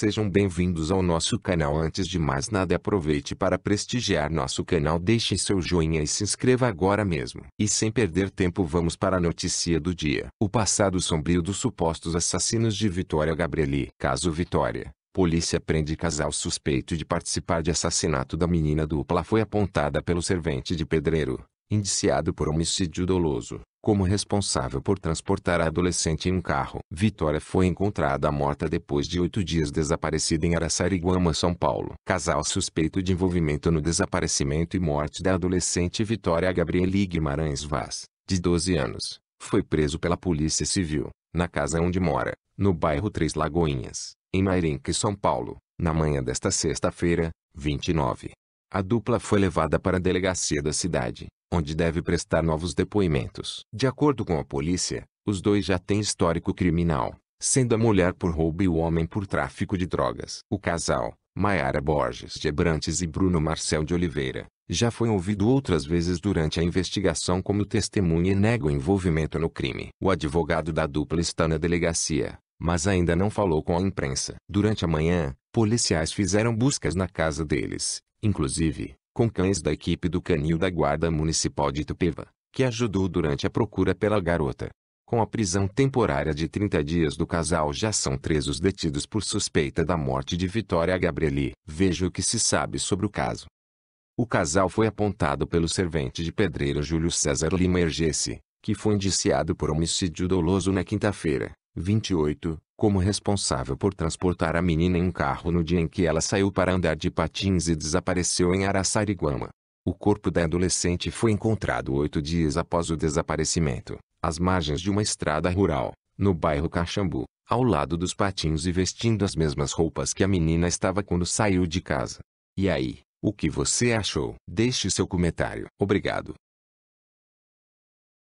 Sejam bem-vindos ao nosso canal. Antes de mais nada, aproveite para prestigiar nosso canal. Deixe seu joinha e se inscreva agora mesmo. E sem perder tempo, vamos para a notícia do dia. O passado sombrio dos supostos assassinos de Vitória Gabrieli. Caso Vitória. Polícia prende casal suspeito de participar de assassinato da menina dupla foi apontada pelo servente de pedreiro indiciado por homicídio doloso, como responsável por transportar a adolescente em um carro. Vitória foi encontrada morta depois de oito dias desaparecida em Araçariguama, São Paulo. Casal suspeito de envolvimento no desaparecimento e morte da adolescente Vitória Gabrieli Guimarães Vaz, de 12 anos, foi preso pela Polícia Civil, na casa onde mora, no bairro Três Lagoinhas, em Mairink, São Paulo, na manhã desta sexta-feira, 29. A dupla foi levada para a delegacia da cidade, onde deve prestar novos depoimentos. De acordo com a polícia, os dois já têm histórico criminal, sendo a mulher por roubo e o homem por tráfico de drogas. O casal, Maiara Borges de Abrantes e Bruno Marcel de Oliveira, já foi ouvido outras vezes durante a investigação como testemunha e nega o envolvimento no crime. O advogado da dupla está na delegacia, mas ainda não falou com a imprensa. Durante a manhã, policiais fizeram buscas na casa deles inclusive, com cães da equipe do canil da Guarda Municipal de Itupeva, que ajudou durante a procura pela garota. Com a prisão temporária de 30 dias do casal já são três os detidos por suspeita da morte de Vitória Gabrieli. Veja o que se sabe sobre o caso. O casal foi apontado pelo servente de pedreiro Júlio César Lima Ergesse, que foi indiciado por homicídio doloso na quinta-feira, 28, como responsável por transportar a menina em um carro no dia em que ela saiu para andar de patins e desapareceu em Araçariguama. O corpo da adolescente foi encontrado oito dias após o desaparecimento, às margens de uma estrada rural, no bairro Caxambu, ao lado dos patins e vestindo as mesmas roupas que a menina estava quando saiu de casa. E aí, o que você achou? Deixe seu comentário. Obrigado.